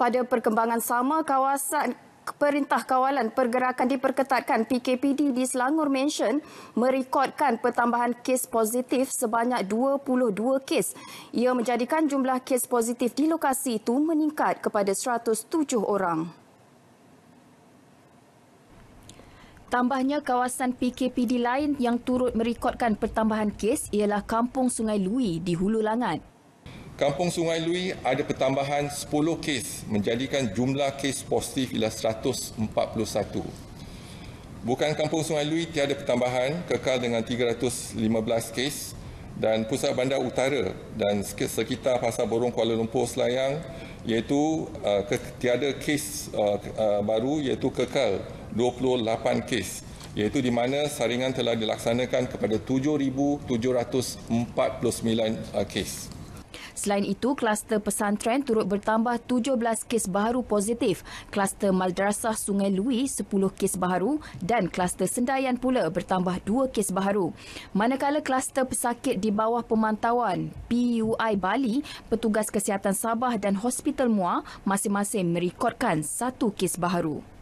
pada perkembangan sama kawasan Perintah Kawalan Pergerakan Diperketatkan PKPD di Selangor Mansion merekodkan pertambahan kes positif sebanyak 22 kes. Ia menjadikan jumlah kes positif di lokasi itu meningkat kepada 107 orang. Tambahnya kawasan PKPD lain yang turut merekodkan pertambahan kes ialah Kampung Sungai Lui di Hulu Langat. Kampung Sungai Lui ada pertambahan 10 kes menjadikan jumlah kes positif ialah 141. Bukan Kampung Sungai Lui tiada pertambahan kekal dengan 315 kes dan Pusat Bandar Utara dan sekitar Pasar Borong Kuala Lumpur Selayang iaitu uh, tiada kes uh, uh, baru iaitu kekal 28 kes iaitu di mana saringan telah dilaksanakan kepada 7,749 uh, kes. Selain itu, kluster pesantren turut bertambah 17 kes baru positif, kluster Madrasah Sungai Lui 10 kes baru dan kluster Sendayan pula bertambah 2 kes baru. Manakala kluster pesakit di bawah pemantauan PUI Bali, petugas kesihatan Sabah dan Hospital Mua masing-masing merekodkan satu kes baru.